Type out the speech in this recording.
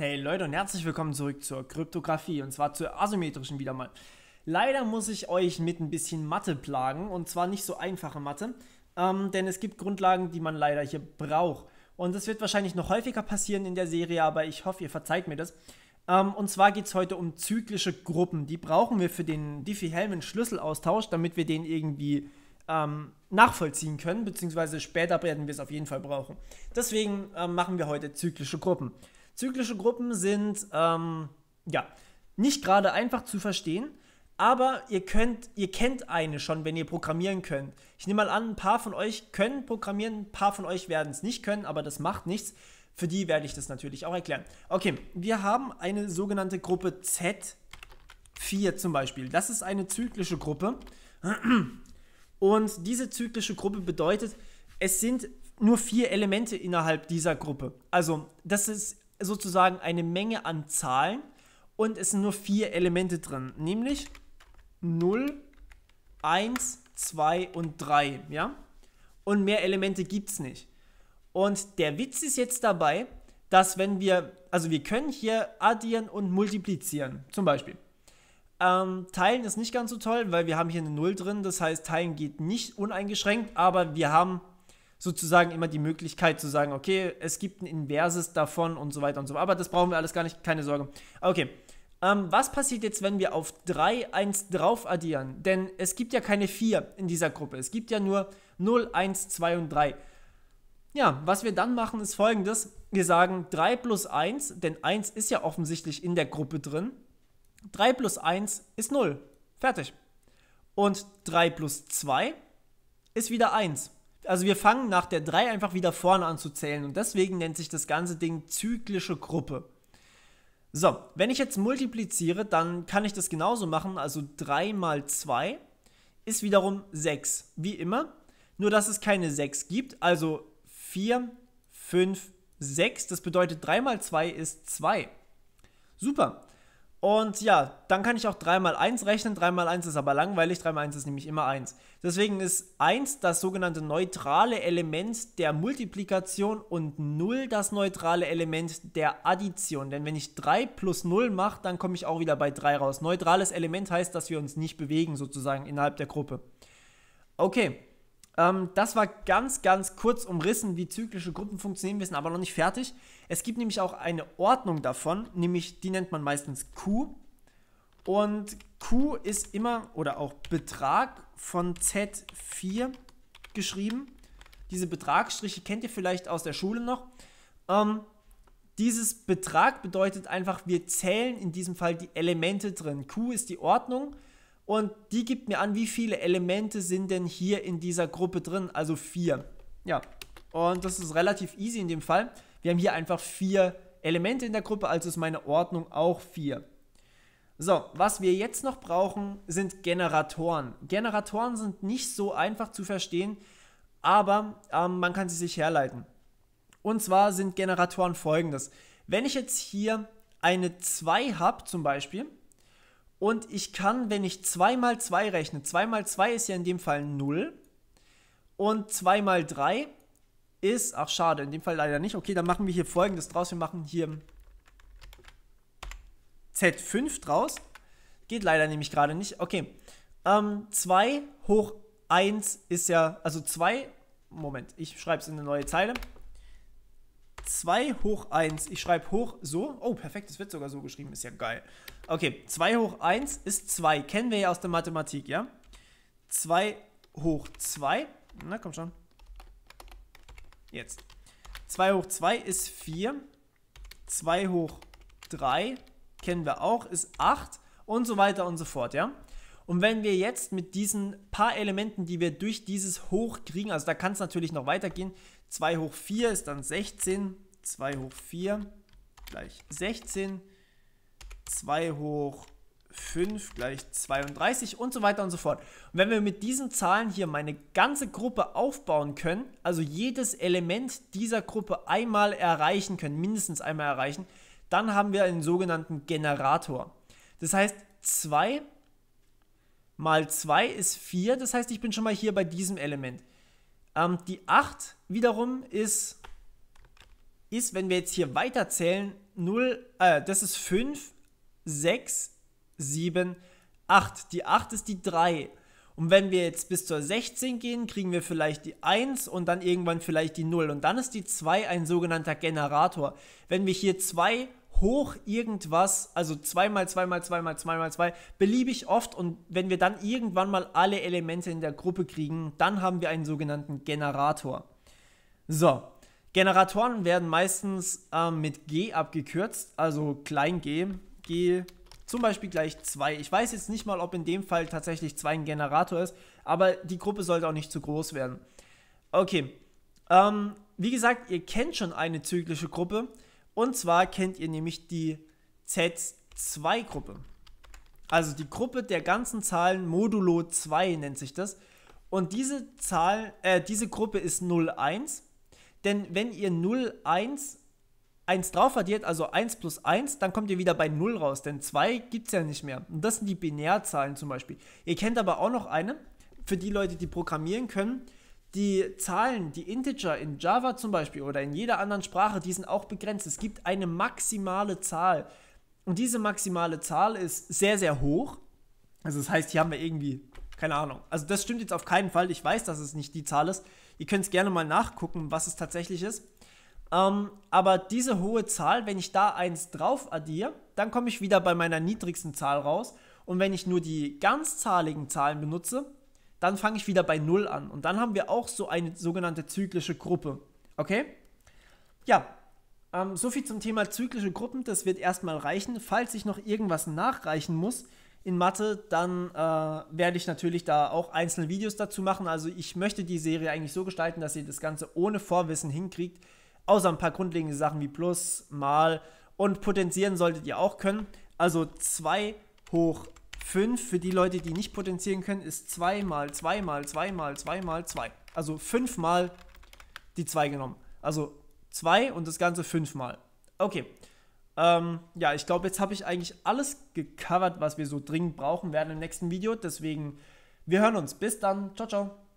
Hey Leute und herzlich willkommen zurück zur Kryptographie und zwar zur asymmetrischen wieder mal. Leider muss ich euch mit ein bisschen Mathe plagen und zwar nicht so einfache Mathe, ähm, denn es gibt Grundlagen, die man leider hier braucht. Und das wird wahrscheinlich noch häufiger passieren in der Serie, aber ich hoffe, ihr verzeiht mir das. Ähm, und zwar geht es heute um zyklische Gruppen. Die brauchen wir für den Diffie-Hellman-Schlüsselaustausch, damit wir den irgendwie ähm, nachvollziehen können, beziehungsweise später werden wir es auf jeden Fall brauchen. Deswegen ähm, machen wir heute zyklische Gruppen. Zyklische Gruppen sind ähm, ja nicht gerade einfach zu verstehen, aber ihr könnt, ihr kennt eine schon, wenn ihr programmieren könnt. Ich nehme mal an, ein paar von euch können programmieren, ein paar von euch werden es nicht können, aber das macht nichts. Für die werde ich das natürlich auch erklären. Okay, wir haben eine sogenannte Gruppe Z4 zum Beispiel. Das ist eine zyklische Gruppe. Und diese zyklische Gruppe bedeutet, es sind nur vier Elemente innerhalb dieser Gruppe. Also, das ist sozusagen eine Menge an Zahlen und es sind nur vier Elemente drin, nämlich 0, 1, 2 und 3, ja? Und mehr Elemente gibt es nicht. Und der Witz ist jetzt dabei, dass wenn wir, also wir können hier addieren und multiplizieren, zum Beispiel. Ähm, teilen ist nicht ganz so toll, weil wir haben hier eine 0 drin, das heißt, teilen geht nicht uneingeschränkt, aber wir haben sozusagen immer die Möglichkeit zu sagen, okay, es gibt ein Inverses davon und so weiter und so weiter. Aber das brauchen wir alles gar nicht, keine Sorge. Okay. Ähm, was passiert jetzt, wenn wir auf 3, 1 drauf addieren? Denn es gibt ja keine 4 in dieser Gruppe. Es gibt ja nur 0, 1, 2 und 3. Ja, was wir dann machen ist folgendes. Wir sagen 3 plus 1, denn 1 ist ja offensichtlich in der Gruppe drin. 3 plus 1 ist 0. Fertig. Und 3 plus 2 ist wieder 1 also wir fangen nach der 3 einfach wieder vorne an zu zählen und deswegen nennt sich das ganze Ding zyklische Gruppe. So, wenn ich jetzt multipliziere, dann kann ich das genauso machen, also 3 mal 2 ist wiederum 6, wie immer, nur dass es keine 6 gibt, also 4, 5, 6, das bedeutet 3 mal 2 ist 2. Super, und ja, dann kann ich auch 3 mal 1 rechnen. 3 mal 1 ist aber langweilig, 3 mal 1 ist nämlich immer 1. Deswegen ist 1 das sogenannte neutrale Element der Multiplikation und 0 das neutrale Element der Addition. Denn wenn ich 3 plus 0 mache, dann komme ich auch wieder bei 3 raus. Neutrales Element heißt, dass wir uns nicht bewegen sozusagen innerhalb der Gruppe. Okay, ähm, das war ganz, ganz kurz umrissen, wie zyklische Gruppen funktionieren. Wir sind aber noch nicht fertig. Es gibt nämlich auch eine Ordnung davon, nämlich die nennt man meistens Q. Und Q ist immer, oder auch Betrag von Z4 geschrieben. Diese Betragsstriche kennt ihr vielleicht aus der Schule noch. Ähm, dieses Betrag bedeutet einfach, wir zählen in diesem Fall die Elemente drin. Q ist die Ordnung und die gibt mir an, wie viele Elemente sind denn hier in dieser Gruppe drin, also vier. Ja, und das ist relativ easy in dem Fall. Wir haben hier einfach vier Elemente in der Gruppe, also ist meine Ordnung auch vier. So, was wir jetzt noch brauchen, sind Generatoren. Generatoren sind nicht so einfach zu verstehen, aber ähm, man kann sie sich herleiten. Und zwar sind Generatoren folgendes. Wenn ich jetzt hier eine 2 habe zum Beispiel, und ich kann, wenn ich 2 mal 2 rechne, 2 mal 2 ist ja in dem Fall 0 und 2 mal 3 ist, ach schade, in dem Fall leider nicht. Okay, dann machen wir hier folgendes draus. Wir machen hier Z5 draus. Geht leider nämlich gerade nicht. Okay, ähm, 2 hoch 1 ist ja, also 2, Moment, ich schreibe es in eine neue Zeile. 2 hoch 1, ich schreibe hoch so. Oh, perfekt, es wird sogar so geschrieben, ist ja geil. Okay, 2 hoch 1 ist 2, kennen wir ja aus der Mathematik, ja? 2 hoch 2, na komm schon. Jetzt. 2 hoch 2 ist 4, 2 hoch 3 kennen wir auch, ist 8 und so weiter und so fort, ja? Und wenn wir jetzt mit diesen paar Elementen, die wir durch dieses Hoch kriegen, also da kann es natürlich noch weitergehen, 2 hoch 4 ist dann 16, 2 hoch 4 gleich 16, 2 hoch 5 gleich 32 und so weiter und so fort. Und wenn wir mit diesen Zahlen hier meine ganze Gruppe aufbauen können, also jedes Element dieser Gruppe einmal erreichen können, mindestens einmal erreichen, dann haben wir einen sogenannten Generator. Das heißt, 2 mal 2 ist 4, das heißt, ich bin schon mal hier bei diesem Element. Ähm, die 8 wiederum ist, ist, wenn wir jetzt hier weiterzählen, 0, äh, das ist 5, 6, 7, 8. Die 8 ist die 3. Und wenn wir jetzt bis zur 16 gehen, kriegen wir vielleicht die 1 und dann irgendwann vielleicht die 0. Und dann ist die 2 ein sogenannter Generator. Wenn wir hier 2 hoch irgendwas, also zweimal, zweimal, zweimal, zweimal, zwei, beliebig oft. Und wenn wir dann irgendwann mal alle Elemente in der Gruppe kriegen, dann haben wir einen sogenannten Generator. So, Generatoren werden meistens äh, mit G abgekürzt, also klein g, g zum Beispiel gleich 2. Ich weiß jetzt nicht mal, ob in dem Fall tatsächlich 2 ein Generator ist, aber die Gruppe sollte auch nicht zu groß werden. Okay, ähm, wie gesagt, ihr kennt schon eine zyklische Gruppe. Und zwar kennt ihr nämlich die Z2-Gruppe. Also die Gruppe der ganzen Zahlen modulo 2 nennt sich das. Und diese Zahl, äh, diese Gruppe ist 01. Denn wenn ihr 01 1 drauf addiert, also 1 plus 1, dann kommt ihr wieder bei 0 raus, denn 2 gibt es ja nicht mehr. Und das sind die Binärzahlen zum Beispiel. Ihr kennt aber auch noch eine, für die Leute, die programmieren können, die Zahlen, die Integer in Java zum Beispiel oder in jeder anderen Sprache, die sind auch begrenzt. Es gibt eine maximale Zahl. Und diese maximale Zahl ist sehr, sehr hoch. Also das heißt, hier haben wir irgendwie, keine Ahnung. Also das stimmt jetzt auf keinen Fall. Ich weiß, dass es nicht die Zahl ist. Ihr könnt es gerne mal nachgucken, was es tatsächlich ist. Ähm, aber diese hohe Zahl, wenn ich da eins drauf addiere, dann komme ich wieder bei meiner niedrigsten Zahl raus. Und wenn ich nur die ganzzahligen Zahlen benutze, dann fange ich wieder bei 0 an. Und dann haben wir auch so eine sogenannte zyklische Gruppe. Okay? Ja, ähm, soviel zum Thema zyklische Gruppen. Das wird erstmal reichen. Falls ich noch irgendwas nachreichen muss in Mathe, dann äh, werde ich natürlich da auch einzelne Videos dazu machen. Also ich möchte die Serie eigentlich so gestalten, dass ihr das Ganze ohne Vorwissen hinkriegt. Außer ein paar grundlegende Sachen wie Plus, Mal und Potenzieren solltet ihr auch können. Also 2 hoch 5 für die Leute, die nicht potenzieren können, ist 2 mal 2 mal 2 mal 2 mal 2. Also 5 mal die 2 genommen. Also 2 und das Ganze 5 mal. Okay. Ähm, ja, ich glaube, jetzt habe ich eigentlich alles gecovert, was wir so dringend brauchen werden im nächsten Video. Deswegen, wir hören uns. Bis dann. Ciao, ciao.